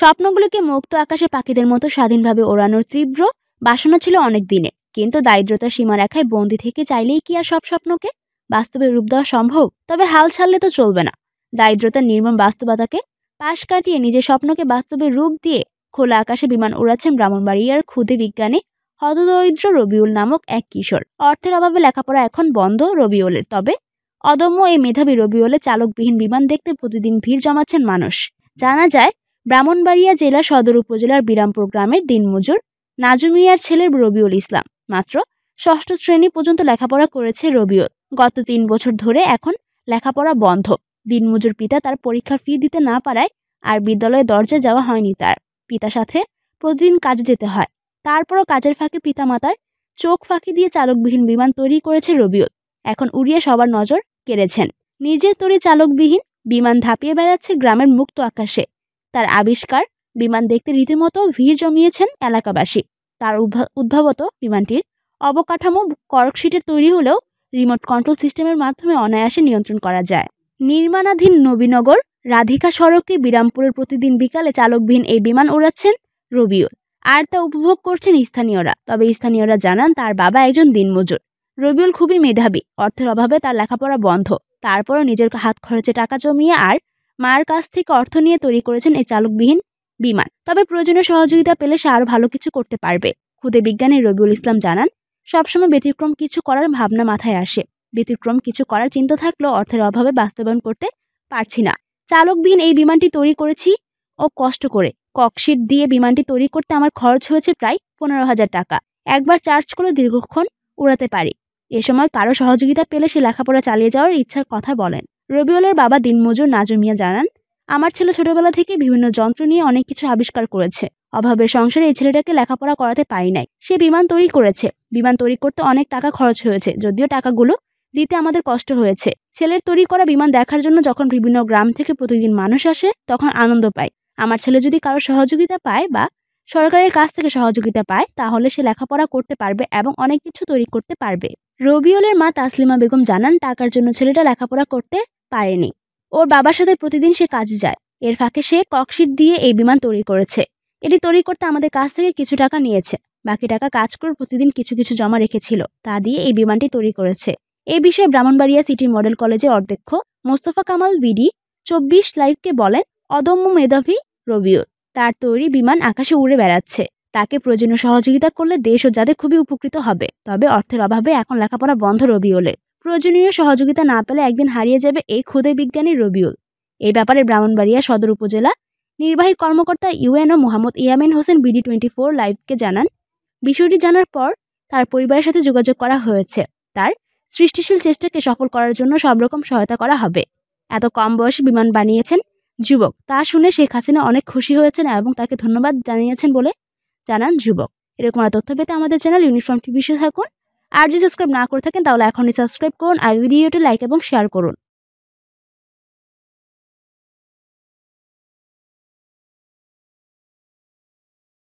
স্বপ্নগুলোকে মুক্ত আকাশে পাখিদের মতো স্বাধীনভাবে ওড়ানোর তীব্র বাসনা ছিল অনেক দিনে কিন্তু দারিদ্রতার সীমারেখায় বন্দি থেকে চাইলেই কি আর সব স্বপ্নকে বাস্তবে রূপ দেওয়া সম্ভব তবে হাল ছাড়লে তো চলবে না দারিদ্রতার নির্মম বাস্তবতাকে পাশ কাটিয়ে নিজের স্বপ্নকে বাস্তবে রূপ দিয়ে খোলা আকাশে বিমান উড়াচ্ছেন ব্রাহ্মণবাড়িয়ার ক্ষুদে বিজ্ঞানী হতদরিদ্র রবিউল নামক এক কিশোর অর্থের অভাবে লেখাপড়া এখন বন্ধ রবিউলের তবে অদম্য এই মেধাবী রবিউলে চালকবিহীন বিমান দেখতে প্রতিদিন ভিড় জমাচ্ছেন মানুষ জানা যায় ব্রাহ্মণবাড়িয়া জেলা সদর উপজেলার বিরামপুর গ্রামের দিনমজুর নাজুমিয়ার ছেলে রবিউল ইসলাম মাত্র ষষ্ঠ শ্রেণী পর্যন্ত লেখাপড়া করেছে রবিউল গত তিন বছর ধরে এখন লেখাপড়া বন্ধ দিনমজুর পিতা তার পরীক্ষার ফি দিতে না পারায় আর বিদ্যালয়ে দরজা যাওয়া হয়নি তার পিতার সাথে প্রতিদিন কাজ যেতে হয় তারপরও কাজের ফাঁকে মাতার চোখ ফাঁকি দিয়ে চালকবিহীন বিমান তৈরি করেছে রবিউল এখন উড়িয়ে সবার নজর কেড়েছেন নিজের তৈরি চালকবিহীন বিমান ধাপিয়ে বেড়াচ্ছে গ্রামের মুক্ত আকাশে তার আবিষ্কার বিমান দেখতে রীতিমতো ভিড় জমিয়েছেন এলাকাবাসী তার উদ্ভাবত বিমানটির অবকাঠামো কর্কশিটের তৈরি হলেও রিমোট কন্ট্রোল সিস্টেমের মাধ্যমে অনায়াসে নিয়ন্ত্রণ করা যায় নির্মাণাধীন নবীনগর রাধিকা সড়কে বিরামপুরের প্রতিদিন বিকালে চালকবিহীন এই বিমান ওড়াচ্ছেন রবিউল আর তা উপভোগ করছেন স্থানীয়রা তবে স্থানীয়রা জানান তার বাবা একজন দিনমজুর রবিউল খুবই মেধাবী অর্থের অভাবে তার লেখাপড়া বন্ধ তারপরও নিজের হাত খরচে টাকা জমিয়ে আর মার কাছ থেকে অর্থ নিয়ে তৈরি করেছেন এই চালকবিহীন বিমান তবে প্রয়োজনীয় সহযোগিতা পেলে সে আরও ভালো কিছু করতে পারবে খুদে বিজ্ঞানী রবিউল ইসলাম জানান সবসময় ব্যতিক্রম কিছু করার ভাবনা মাথায় আসে ব্যতিক্রম কিছু করার চিন্তা থাকলেও অর্থের অভাবে বাস্তবায়ন করতে পারছি না চালকবিহীন এই বিমানটি তৈরি করেছি ও কষ্ট করে ককশিট দিয়ে বিমানটি তৈরি করতে আমার খরচ হয়েছে প্রায় পনেরো হাজার টাকা একবার চার্জ করে দীর্ঘক্ষণ উড়াতে পারি এ সময় কারো সহযোগিতা পেলে সে লেখাপড়া চালিয়ে যাওয়ার ইচ্ছার কথা বলেন রবিউলের বাবা দিনমজুর নাজমিয়া জানান আমার ছেলে ছোটবেলা থেকে বিভিন্ন যন্ত্র নিয়ে অনেক কিছু আবিষ্কার করেছে অভাবের সংসারে এই ছেলেটাকে লেখাপড়া করাতে পাই নাই সে বিমান তৈরি করেছে বিমান তৈরি করতে অনেক টাকা খরচ হয়েছে যদিও টাকাগুলো দিতে আমাদের কষ্ট হয়েছে ছেলের তৈরি করা বিমান দেখার জন্য যখন বিভিন্ন গ্রাম থেকে প্রতিদিন মানুষ আসে তখন আনন্দ পায় আমার ছেলে যদি কারো সহযোগিতা পায় বা সরকারের কাছ থেকে সহযোগিতা পায় তাহলে সে লেখাপড়া করতে পারবে এবং অনেক কিছু তৈরি করতে পারবে রবিউলের মা তাসলিমা বেগম জানান টাকার জন্য ছেলেটা লেখাপড়া করতে পারেনি ওর বাবার সাথে প্রতিদিন সে কাজে যায় এর ফাঁকে সে ককশিট দিয়ে এই বিমান তৈরি করেছে এটি তৈরি করতে আমাদের কাছ থেকে কিছু টাকা নিয়েছে বাকি টাকা কাজ করে প্রতিদিন কিছু কিছু জমা রেখেছিল তা দিয়ে এই বিমানটি তৈরি করেছে এই বিষয়ে ব্রাহ্মণবাড়িয়া সিটি মডেল কলেজে অধ্যক্ষ মোস্তফা কামাল বিডি চব্বিশ লাইভকে বলেন অদম্য মেধাবী রবিও তার তৈরি বিমান আকাশে উড়ে বেড়াচ্ছে তাকে প্রয়োজনীয় সহযোগিতা করলে দেশ ও যাদের খুবই উপকৃত হবে তবে অর্থের অভাবে এখন লেখাপড়া বন্ধ রবিউলের প্রয়োজনীয় সহযোগিতা না পেলে একদিন হারিয়ে যাবে এই ক্ষুদে বিজ্ঞানী রবিউল এই ব্যাপারে ব্রাহ্মণবাড়িয়া সদর উপজেলা নির্বাহী কর্মকর্তা UNO Mohammad Yamin Hossain BD twenty four লাইভকে জানান বিষয়টি জানার পর তার পরিবারের সাথে যোগাযোগ করা হয়েছে তার সৃষ্টিশীল চেষ্টাকে সফল করার জন্য সব রকম সহায়তা করা হবে এত কম বয়সে বিমান বানিয়েছেন যুবক তা শুনে শেখ হাসিনা অনেক খুশি হয়েছেন এবং তাকে ধন্যবাদ জানিয়েছেন বলে জানান যুবক এরকম আর তথ্য পেতে আমাদের চ্যানেল ইউনিফর্ম টিভিসে থাকুন আর যদি সাবস্ক্রাইব না করে থাকেন তাহলে এখনই সাবস্ক্রাইব করুন আর ভিডিওটি লাইক এবং শেয়ার করুন